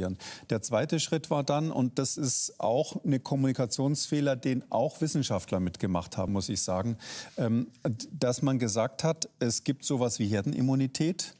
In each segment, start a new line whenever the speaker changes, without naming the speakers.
verlieren. Der zweite Schritt war dann, und das ist auch ein Kommunikationsfehler, den auch Wissenschaftler mitgemacht haben, muss ich sagen, ähm, dass man gesagt hat, es gibt sowas wie Herdenimmunität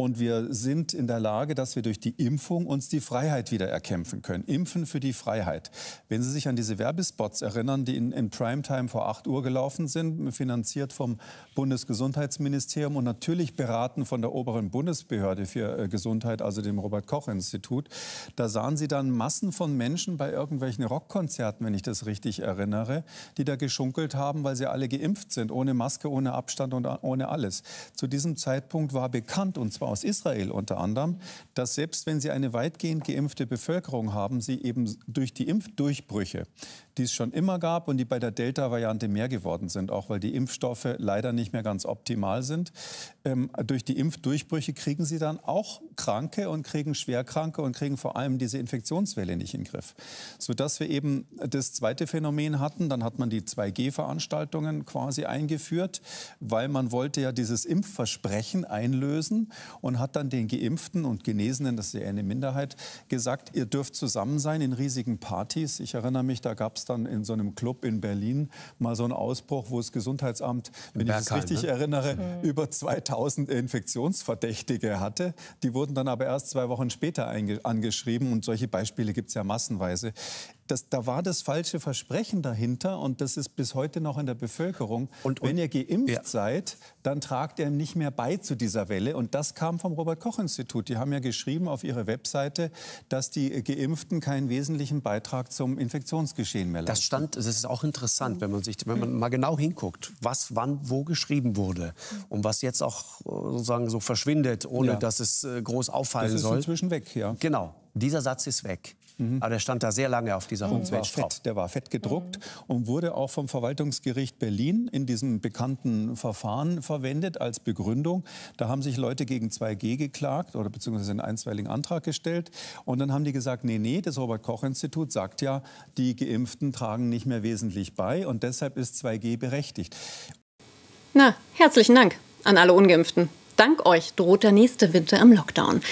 und wir sind in der Lage, dass wir durch die Impfung uns die Freiheit wieder erkämpfen können. Impfen für die Freiheit. Wenn Sie sich an diese Werbespots erinnern, die in, in Primetime vor 8 Uhr gelaufen sind, finanziert vom Bundesgesundheitsministerium und natürlich beraten von der oberen Bundesbehörde für äh, Gesundheit, also dem Robert Koch Institut, da sahen Sie dann Massen von Menschen bei irgendwelchen Rockkonzerten, wenn ich das richtig erinnere, die da geschunkelt haben, weil sie alle geimpft sind, ohne Maske, ohne Abstand und äh, ohne alles. Zu diesem Zeitpunkt war bekannt, und zwar aus Israel unter anderem, dass selbst wenn sie eine weitgehend geimpfte Bevölkerung haben, sie eben durch die Impfdurchbrüche, die es schon immer gab und die bei der Delta-Variante mehr geworden sind, auch weil die Impfstoffe leider nicht mehr ganz optimal sind, ähm, durch die Impfdurchbrüche kriegen sie dann auch Kranke und kriegen Schwerkranke und kriegen vor allem diese Infektionswelle nicht in den Griff. Sodass wir eben das zweite Phänomen hatten, dann hat man die 2G-Veranstaltungen quasi eingeführt, weil man wollte ja dieses Impfversprechen einlösen und hat dann den Geimpften und Genesenen, das ist ja eine Minderheit, gesagt, ihr dürft zusammen sein in riesigen Partys. Ich erinnere mich, da gab es dann in so einem Club in Berlin mal so einen Ausbruch, wo das Gesundheitsamt, wenn Bergheim, ich es richtig ne? erinnere, mhm. über 2000 Infektionsverdächtige hatte. Die wurden dann aber erst zwei Wochen später angeschrieben und solche Beispiele gibt es ja massenweise das, da war das falsche Versprechen dahinter und das ist bis heute noch in der Bevölkerung. Und, und wenn ihr geimpft ja. seid, dann tragt ihr nicht mehr bei zu dieser Welle. Und das kam vom Robert-Koch-Institut. Die haben ja geschrieben auf ihrer Webseite, dass die Geimpften keinen wesentlichen Beitrag zum Infektionsgeschehen mehr leisten. Das stand, das ist auch interessant, wenn man sich, wenn man mal genau hinguckt, was wann wo geschrieben wurde und was jetzt auch äh, sozusagen so verschwindet, ohne ja. dass es äh, groß auffallen soll. Das ist soll. inzwischen weg, ja. Genau, dieser Satz ist weg. Mhm. Aber der stand da sehr lange auf dieser Homepage war fett, Der war fett gedruckt mhm. und wurde auch vom Verwaltungsgericht Berlin in diesem bekannten Verfahren verwendet als Begründung. Da haben sich Leute gegen 2G geklagt oder beziehungsweise einen einstweiligen Antrag gestellt. Und dann haben die gesagt, nee, nee, das Robert-Koch-Institut sagt ja, die Geimpften tragen nicht mehr wesentlich bei und deshalb ist 2G berechtigt. Na, herzlichen Dank an alle Ungeimpften. Dank euch droht der nächste Winter im Lockdown.